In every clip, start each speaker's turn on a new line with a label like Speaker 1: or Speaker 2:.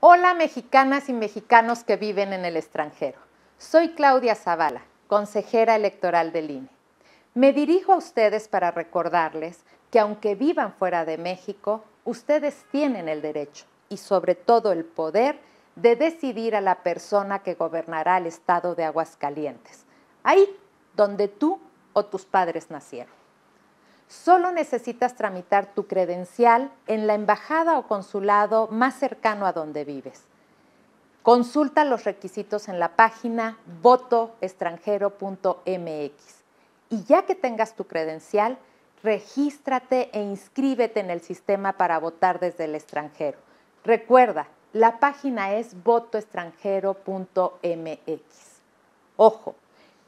Speaker 1: Hola mexicanas y mexicanos que viven en el extranjero. Soy Claudia Zavala, consejera electoral del INE. Me dirijo a ustedes para recordarles que aunque vivan fuera de México, ustedes tienen el derecho y sobre todo el poder de decidir a la persona que gobernará el estado de Aguascalientes, ahí donde tú o tus padres nacieron. Solo necesitas tramitar tu credencial en la embajada o consulado más cercano a donde vives. Consulta los requisitos en la página votoextranjero.mx. Y ya que tengas tu credencial, regístrate e inscríbete en el sistema para votar desde el extranjero. Recuerda, la página es votoextranjero.mx. Ojo,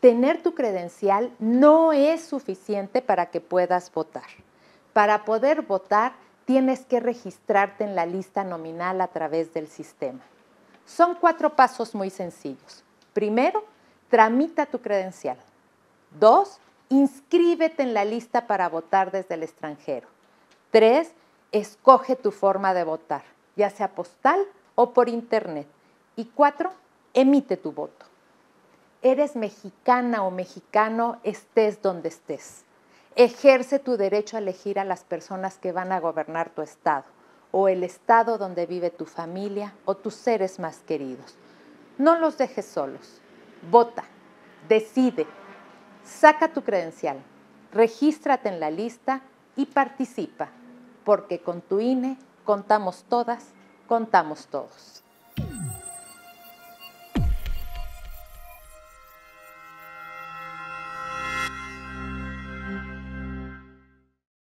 Speaker 1: tener tu credencial no es suficiente para que puedas votar. Para poder votar tienes que registrarte en la lista nominal a través del sistema. Son cuatro pasos muy sencillos. Primero, tramita tu credencial. Dos, inscríbete en la lista para votar desde el extranjero. Tres, escoge tu forma de votar, ya sea postal o por internet. Y cuatro, emite tu voto. Eres mexicana o mexicano, estés donde estés. Ejerce tu derecho a elegir a las personas que van a gobernar tu estado o el estado donde vive tu familia o tus seres más queridos. No los dejes solos. Vota, decide, saca tu credencial, regístrate en la lista y participa, porque con tu INE contamos todas, contamos todos.